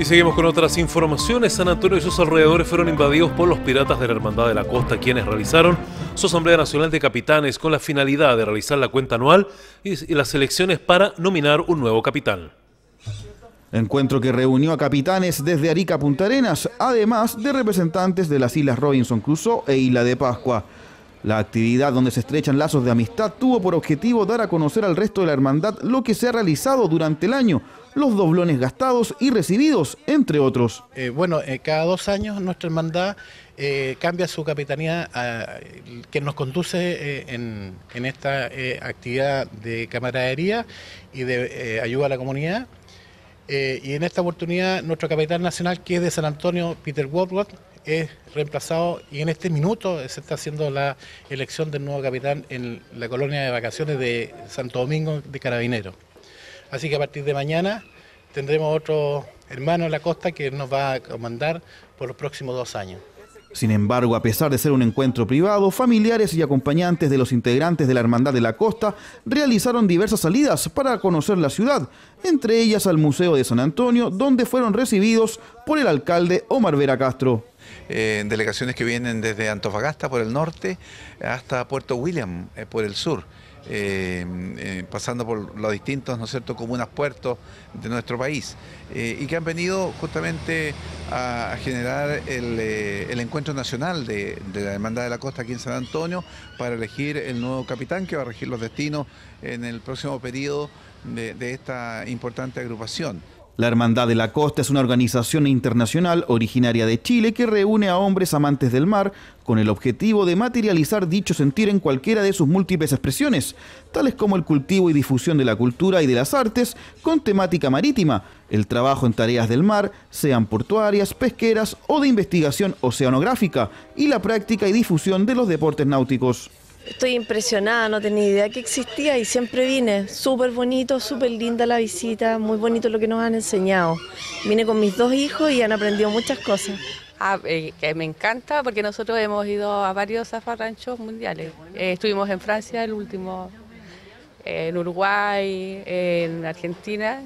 Y seguimos con otras informaciones. San Antonio y sus alrededores fueron invadidos por los piratas de la Hermandad de la Costa, quienes realizaron su Asamblea Nacional de Capitanes con la finalidad de realizar la cuenta anual y las elecciones para nominar un nuevo capitán. Encuentro que reunió a capitanes desde Arica a Punta Arenas, además de representantes de las islas Robinson Crusoe e Isla de Pascua. La actividad donde se estrechan lazos de amistad tuvo por objetivo dar a conocer al resto de la hermandad lo que se ha realizado durante el año, los doblones gastados y recibidos, entre otros. Eh, bueno, eh, cada dos años nuestra hermandad eh, cambia su capitanía que nos conduce en, esta actividad de camaradería y de ayuda a la comunidad. Eh, y en esta oportunidad, nuestro capitán nacional, que es de San Antonio, Peter Woodward, es reemplazado y en este minuto se está haciendo la elección del nuevo capitán en la colonia de vacaciones de Santo Domingo de Carabineros. Así que a partir de mañana tendremos otro hermano en la costa que nos va a comandar por los próximos dos años. Sin embargo, a pesar de ser un encuentro privado, familiares y acompañantes de los integrantes de la Hermandad de la Costa realizaron diversas salidas para conocer la ciudad, entre ellas al Museo de San Antonio, donde fueron recibidos por el alcalde Omar Vera Castro. Eh, delegaciones que vienen desde Antofagasta por el norte hasta Puerto William eh, por el sur. Eh, pasando por los distintos, ¿no cierto?, comunas, puertos de nuestro país, y que han venido justamente a, generar el, encuentro nacional de, la demanda de la Costa aquí en San Antonio para elegir el nuevo capitán que va a regir los destinos en el próximo periodo de esta importante agrupación. La Hermandad de la Costa es una organización internacional originaria de Chile que reúne a hombres amantes del mar con el objetivo de materializar dicho sentir en cualquiera de sus múltiples expresiones, tales como el cultivo y difusión de la cultura y de las artes con temática marítima, el trabajo en tareas del mar, sean portuarias, pesqueras o de investigación oceanográfica, y la práctica y difusión de los deportes náuticos. Estoy impresionada, no tenía idea que existía y siempre vine. Súper bonito, súper linda la visita, muy bonito lo que nos han enseñado. Vine con mis dos hijos y han aprendido muchas cosas. Ah, eh, me encanta porque nosotros hemos ido a varios zafarranchos mundiales. Eh, estuvimos en Francia el último, en Uruguay, en Argentina.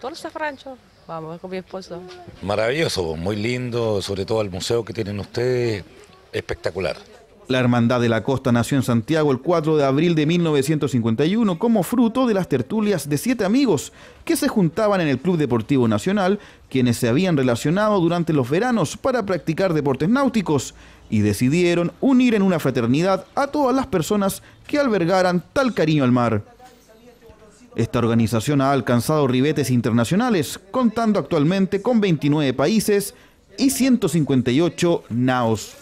todos los zafarranchos Vamos, con mi esposo. Maravilloso, muy lindo, sobre todo el museo que tienen ustedes, espectacular. La Hermandad de la Costa nació en Santiago el 4 de abril de 1951 como fruto de las tertulias de siete amigos que se juntaban en el Club Deportivo Nacional, quienes se habían relacionado durante los veranos para practicar deportes náuticos y decidieron unir en una fraternidad a todas las personas que albergaran tal cariño al mar. Esta organización ha alcanzado ribetes internacionales, contando actualmente con 29 países y 158 naos.